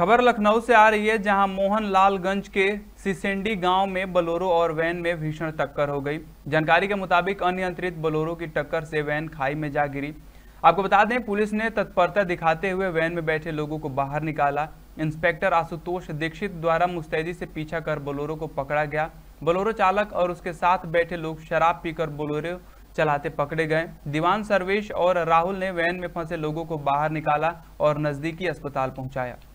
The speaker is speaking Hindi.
खबर लखनऊ से आ रही है जहां मोहन लालगंज के सिसेंडी गांव में बलोरो और वैन में भीषण टक्कर हो गई जानकारी के मुताबिक अनियंत्रित बलोरो की टक्कर से वैन खाई में जा गिरी आपको बता दें पुलिस ने तत्परता दिखाते हुए वैन में बैठे लोगों को बाहर निकाला इंस्पेक्टर आशुतोष दीक्षित द्वारा मुस्तैदी से पीछा कर बलोरो को पकड़ा गया बलोरो चालक और उसके साथ बैठे लोग शराब पीकर बोलोरो चलाते पकड़े गए दीवान सर्वेश और राहुल ने वैन में फंसे लोगों को बाहर निकाला और नजदीकी अस्पताल पहुंचाया